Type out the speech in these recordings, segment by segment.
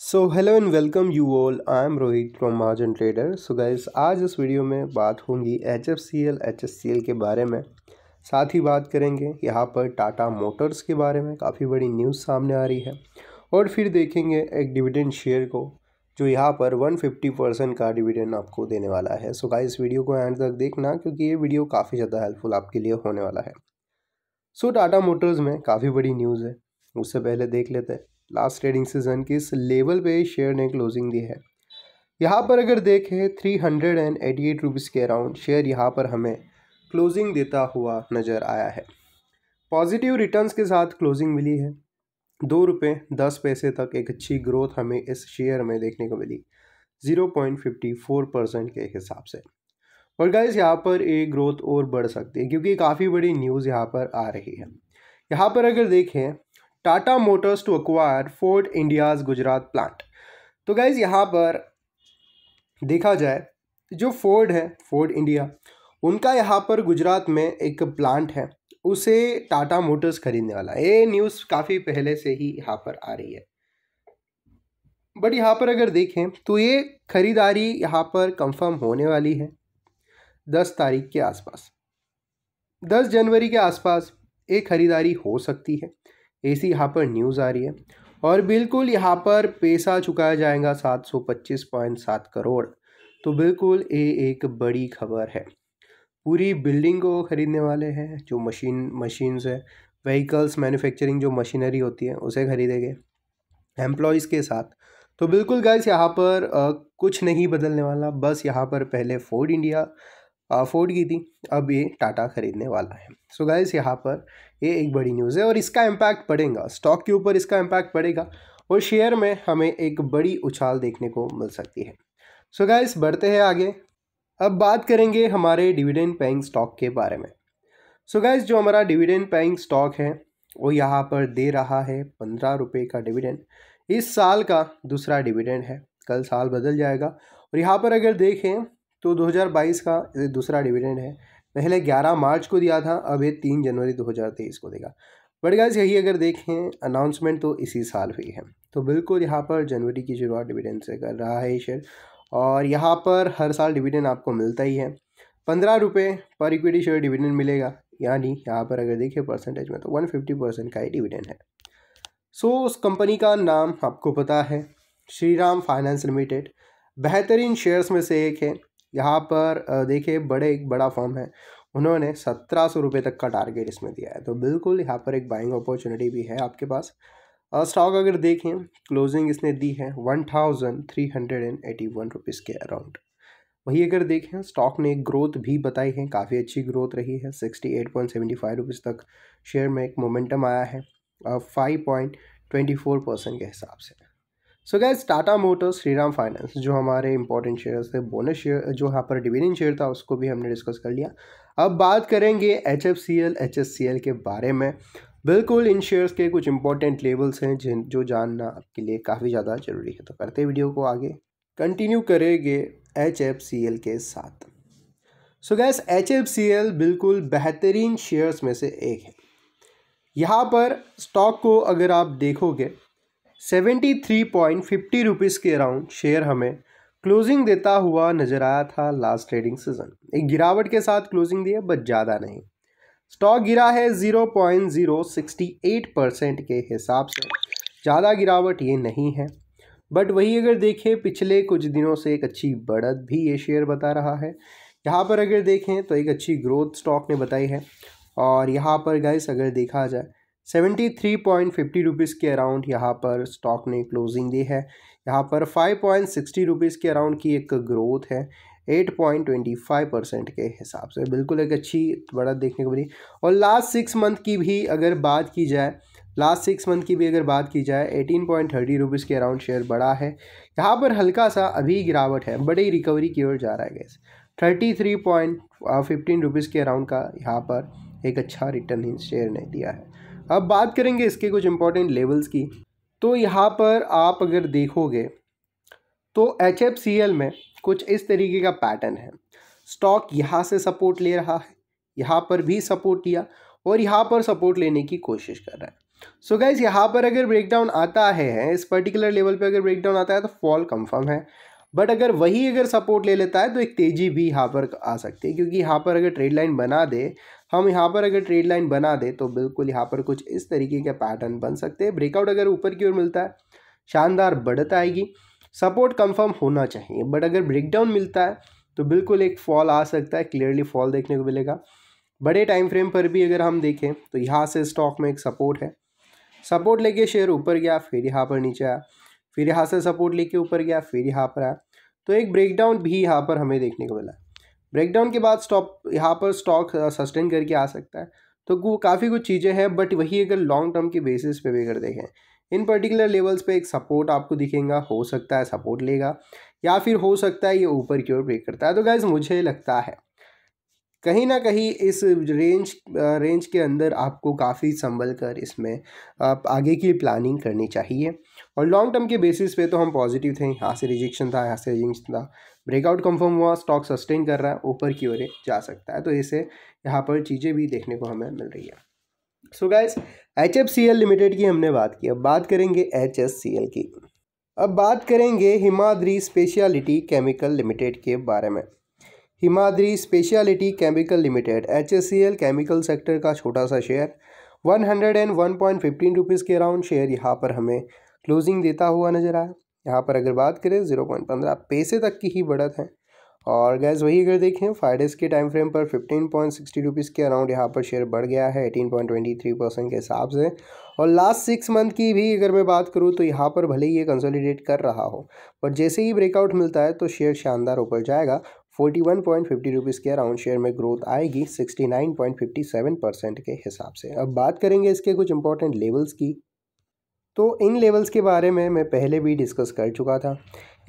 so hello and welcome you all I am Rohit from margin trader so guys आज इस video में बात होंगी H F C L H S C L के बारे में साथ ही बात करेंगे यहाँ पर टाटा मोटर्स के बारे में काफ़ी बड़ी न्यूज़ सामने आ रही है और फिर देखेंगे एक डिविडेंड शेयर को जो यहाँ पर वन फिफ्टी परसेंट का डिविडेंड आपको देने वाला है सो so गाइज वीडियो को एंड तक देखना क्योंकि ये वीडियो काफ़ी ज़्यादा हेल्पफुल आपके लिए होने वाला है सो so, टाटा मोटर्स में काफ़ी बड़ी न्यूज़ है उससे पहले देख लेते हैं लास्ट ट्रेडिंग सीजन किस इस लेवल पे शेयर ने क्लोजिंग दी है यहाँ पर अगर देखें three hundred and eighty eight rupees के अराउंड शेयर यहाँ पर हमें क्लोजिंग देता हुआ नज़र आया है पॉजिटिव रिटर्न्स के साथ क्लोजिंग मिली है दो रुपये दस पैसे तक एक अच्छी ग्रोथ हमें इस शेयर में देखने को मिली zero point fifty four percent के हिसाब से और गाइज यहाँ पर ये ग्रोथ और बढ़ सकती है क्योंकि काफ़ी बड़ी न्यूज़ यहाँ पर आ रही है यहाँ पर अगर देखें Tata motors to acquire Ford India's Gujarat plant तो गाइज़ यहाँ पर देखा जाए जो फोर्ड है फोर्ड इंडिया उनका यहाँ पर गुजरात में एक प्लांट है उसे टाटा मोटर्स खरीदने वाला ये न्यूज़ काफ़ी पहले से ही यहाँ पर आ रही है बट यहाँ पर अगर देखें तो ये ख़रीदारी यहाँ पर कंफर्म होने वाली है दस तारीख के आसपास दस जनवरी के आसपास ये ख़रीदारी हो सकती है ऐसी यहाँ पर न्यूज़ आ रही है और बिल्कुल यहाँ पर पैसा चुकाया जाएगा सात सौ पच्चीस पॉइंट सात करोड़ तो बिल्कुल ये एक बड़ी खबर है पूरी बिल्डिंग को ख़रीदने वाले हैं जो मशीन मशीन्स है व्हीकल्स मैन्युफैक्चरिंग जो मशीनरी होती है उसे खरीदेंगे एम्प्लॉयज़ के साथ तो बिल्कुल गाइस यहाँ पर आ, कुछ नहीं बदलने वाला बस यहाँ पर पहले फोर्ड इंडिया फोर्ड की थी अब ये टाटा खरीदने वाला है सो so गाइस यहाँ पर ये एक बड़ी न्यूज़ है और इसका इम्पैक्ट पड़ेगा स्टॉक के ऊपर इसका इम्पैक्ट पड़ेगा और शेयर में हमें एक बड़ी उछाल देखने को मिल सकती है सो so गाइस बढ़ते हैं आगे अब बात करेंगे हमारे डिविडेंड पेइंग स्टॉक के बारे में सो so गाइस जो हमारा डिविडेंड पेइंग स्टॉक है वो यहाँ पर दे रहा है पंद्रह रुपये का डिविडेंड इस साल का दूसरा डिविडेंड है कल साल बदल जाएगा और यहाँ पर अगर देखें तो 2022 का दूसरा डिविडेंड है पहले 11 मार्च को दिया था अब ये तीन जनवरी 2023 को देगा बट गाइज यही अगर देखें अनाउंसमेंट तो इसी साल हुई है तो बिल्कुल यहाँ पर जनवरी की शुरुआत डिविडेंड से कर रहा है शेयर और यहाँ पर हर साल डिविडेंड आपको मिलता ही है पंद्रह रुपये पर इक्विटी शेयर डिविडेंड मिलेगा यानी यहाँ पर अगर देखिए परसेंटेज में तो वन फिफ्टी परसेंट का ही डिविडेंड है सो so, उस कंपनी का नाम आपको पता है श्री राम फाइनेंस लिमिटेड बेहतरीन शेयर्स में से एक है यहाँ पर देखिए बड़े एक बड़ा फॉर्म है उन्होंने सत्रह सौ रुपये तक का टारगेट इसमें दिया है तो बिल्कुल यहाँ पर एक बाइंग अपॉर्चुनिटी भी है आपके पास स्टॉक अगर देखें क्लोजिंग इसने दी है one thousand three hundred and eighty one rupees के अराउंड वही अगर देखें स्टॉक ने ग्रोथ भी बताई है काफ़ी अच्छी ग्रोथ रही है sixty eight point seventy five rupees तक शेयर में एक मोमेंटम आया है five point twenty four percent के हिसाब से so guys Tata motors Shriram finance जो हमारे इंपॉर्टेंट शेयर्स थे बोनस शेयर जो यहाँ पर डिविडेंड शेयर था उसको भी हमने डिस्कस कर लिया अब बात करेंगे H F C L H S C L के बारे में बिल्कुल इन शेयर्स के कुछ इंपॉर्टेंट लेवल्स हैं जिन जो जानना आपके लिए काफ़ी ज़्यादा जरूरी है तो करते वीडियो को आगे कंटिन्यू करेंगे एच एफ सी एल के साथ so guys H F C L बिल्कुल बेहतरीन शेयर्स में से एक है यहाँ पर स्टॉक को अगर आप देखोगे seventy three point fifty rupees के अराउंड शेयर हमें क्लोजिंग देता हुआ नजर आया था लास्ट ट्रेडिंग सीजन एक गिरावट के साथ क्लोजिंग दी है बट ज़्यादा नहीं स्टॉक गिरा है zero point zero sixty eight percent के हिसाब से ज़्यादा गिरावट ये नहीं है बट वही अगर देखें पिछले कुछ दिनों से एक अच्छी बढ़त भी ये शेयर बता रहा है यहाँ पर अगर देखें तो एक अच्छी ग्रोथ स्टॉक ने बताई है और यहाँ पर गाइस अगर देखा जाए seventy three point fifty rupees के अराउंड यहाँ पर स्टॉक ने क्लोजिंग दी है यहाँ पर फाइव पॉइंट सिक्सटी रुपीज़ के अराउंड की एक ग्रोथ है eight point twenty five percent के हिसाब से बिल्कुल एक अच्छी बड़ा देखने को मिली और लास्ट सिक्स मंथ की भी अगर बात की जाए लास्ट सिक्स मंथ की भी अगर बात की जाए एटीन पॉइंट थर्टी रुपीज़ के अराउंड शेयर बढ़ा है यहाँ पर हल्का सा अभी गिरावट है बड़ी रिकवरी की ओर जा रहा है guys thirty three point fifteen rupees के अराउंड का यहाँ पर एक अच्छा रिटर्न इन शेयर ने दिया है अब बात करेंगे इसके कुछ इंपॉर्टेंट लेवल्स की तो यहाँ पर आप अगर देखोगे तो एच में कुछ इस तरीके का पैटर्न है स्टॉक यहाँ से सपोर्ट ले रहा है यहाँ पर भी सपोर्ट लिया और यहाँ पर सपोर्ट लेने की कोशिश कर रहा है सो so गाइज यहाँ पर अगर ब्रेकडाउन आता है इस पर्टिकुलर लेवल पे अगर ब्रेकडाउन आता है तो फॉल कंफर्म है बट अगर वही अगर सपोर्ट ले लेता है तो एक तेज़ी भी यहाँ पर आ सकती है क्योंकि यहाँ पर अगर ट्रेड लाइन बना दे हम यहाँ पर अगर ट्रेड लाइन बना दे तो बिल्कुल यहाँ पर कुछ इस तरीके के पैटर्न बन सकते हैं ब्रेकआउट अगर ऊपर की ओर मिलता है शानदार बढ़त आएगी सपोर्ट कंफर्म होना चाहिए बट अगर ब्रेकडाउन मिलता है तो बिल्कुल एक फॉल आ सकता है क्लियरली फॉल देखने को मिलेगा बड़े टाइम फ्रेम पर भी अगर हम देखें तो यहाँ से स्टॉक में एक सपोर्ट है सपोर्ट लेके शेयर ऊपर गया फिर यहाँ पर नीचे आया फिर यहाँ से सपोर्ट लेके ऊपर गया फिर यहाँ पर आया तो एक ब्रेकडाउन भी यहाँ पर हमें देखने को मिला ब्रेकडाउन के बाद स्टॉप यहाँ पर स्टॉक सस्टेन uh, करके आ सकता है तो काफ़ी कुछ चीज़ें हैं बट वही अगर लॉन्ग टर्म के बेसिस पे भी अगर देखें इन पर्टिकुलर लेवल्स पे एक सपोर्ट आपको दिखेगा हो सकता है सपोर्ट लेगा या फिर हो सकता है ये ऊपर की ओर ब्रेक करता है तो गैज़ मुझे लगता है कहीं ना कहीं इस रेंज रेंज के अंदर आपको काफ़ी संभल कर इसमें आप आगे की प्लानिंग करनी चाहिए और लॉन्ग टर्म के बेसिस पे तो हम पॉजिटिव थे यहाँ से रिजेक्शन था यहाँ से रिजेक्शन था ब्रेकआउट कंफर्म हुआ स्टॉक सस्टेन कर रहा है ऊपर की ओर जा सकता है तो इसे यहाँ पर चीज़ें भी देखने को हमें मिल रही है so guys H F C L limited की हमने बात की अब बात करेंगे एच एस सी एल की अब बात करेंगे हिमाद्री स्पेशलिटी केमिकल लिमिटेड के बारे में Himadri speciality chemical limited H chemical sector का छोटा सा share one hundred and one point fifteen rupees के अराउंड शेयर यहाँ पर हमें क्लोजिंग देता हुआ नज़र आया यहाँ पर अगर बात करें ज़ीरो पॉइंट पंद्रह पैसे तक की ही बढ़त है और गैस वही अगर देखें फाइव डेज़ के टाइम फ्रेम पर फिफ्टीन पॉइंट सिक्सटी रुपीज़ के अराउंड यहाँ पर शेयर बढ़ गया है eighteen point twenty three percent के हिसाब से और लास्ट सिक्स मंथ की भी अगर मैं बात करूँ तो यहाँ पर भले ही ये कंसोलिडेट कर रहा हो बट जैसे ही ब्रेकआउट मिलता है तो शेयर शानदार ऊपर जाएगा forty one point fifty rupees के अराउंड शेयर में ग्रोथ आएगी sixty nine point fifty seven percent के हिसाब से अब बात करेंगे इसके कुछ इंपॉर्टेंट लेवल्स की तो इन लेवल्स के बारे में मैं पहले भी डिस्कस कर चुका था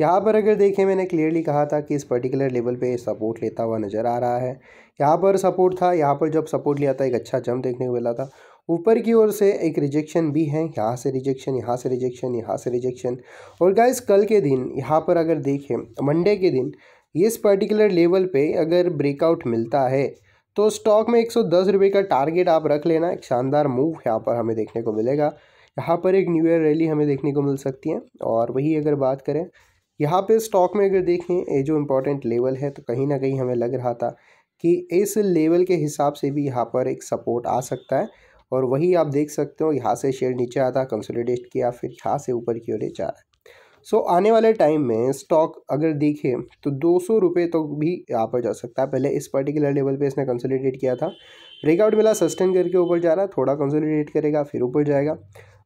यहाँ पर अगर देखें मैंने क्लियरली कहा था कि इस पर्टिकुलर लेवल पे सपोर्ट लेता हुआ नज़र आ रहा है यहाँ पर सपोर्ट था यहाँ पर जब सपोर्ट लिया था एक अच्छा जम देखने को मिला था ऊपर की ओर से एक रिजेक्शन भी है यहाँ से रिजेक्शन यहाँ से रिजेक्शन यहाँ से रिजेक्शन और गाइस कल के दिन यहाँ पर अगर देखें मंडे के दिन इस पर्टिकुलर लेवल पे अगर ब्रेकआउट मिलता है तो स्टॉक में एक सौ का टारगेट आप रख लेना एक शानदार मूव यहाँ पर हमें देखने को मिलेगा यहाँ पर एक न्यू ईयर रैली हमें देखने को मिल सकती है और वही अगर बात करें यहाँ पे स्टॉक में अगर देखें ये जो इम्पोर्टेंट लेवल है तो कहीं ना कहीं हमें लग रहा था कि इस लेवल के हिसाब से भी यहाँ पर एक सपोर्ट आ सकता है और वही आप देख सकते हो यहाँ से शेयर नीचे आता कंसोलिडेट किया फिर यहाँ से ऊपर की ओर जा रहा है सो so, आने वाले टाइम में स्टॉक अगर देखें तो दो सौ रुपये तक तो भी यहाँ पर जा सकता है पहले इस पर्टिकुलर लेवल पे इसने कंसोलिडेट किया था ब्रेकआउट मिला सस्टेन करके ऊपर जा रहा है थोड़ा कंसोलिडेट करेगा फिर ऊपर जाएगा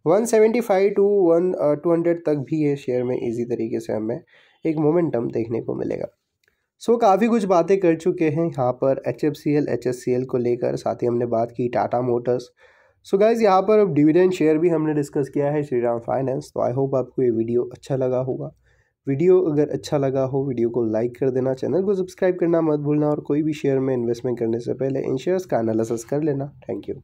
175 टू वन टू हंड्रेड तक भी ये शेयर में इजी तरीके से हमें एक मोमेंटम देखने को मिलेगा सो so, काफ़ी कुछ बातें कर चुके हैं यहाँ पर H F C L H S C L को लेकर साथ ही हमने बात की टाटा मोटर्स सो गाइज यहाँ पर अब डिविडेंड शेयर भी हमने डिस्कस किया है श्री राम फाइनेंस तो आई होप आपको ये वीडियो अच्छा लगा होगा वीडियो अगर अच्छा लगा हो वीडियो को लाइक कर देना चैनल को सब्सक्राइब करना मत भूलना और कोई भी शेयर में इन्वेस्टमेंट करने से पहले इन शेयर्स का एनालिसिस कर लेना थैंक यू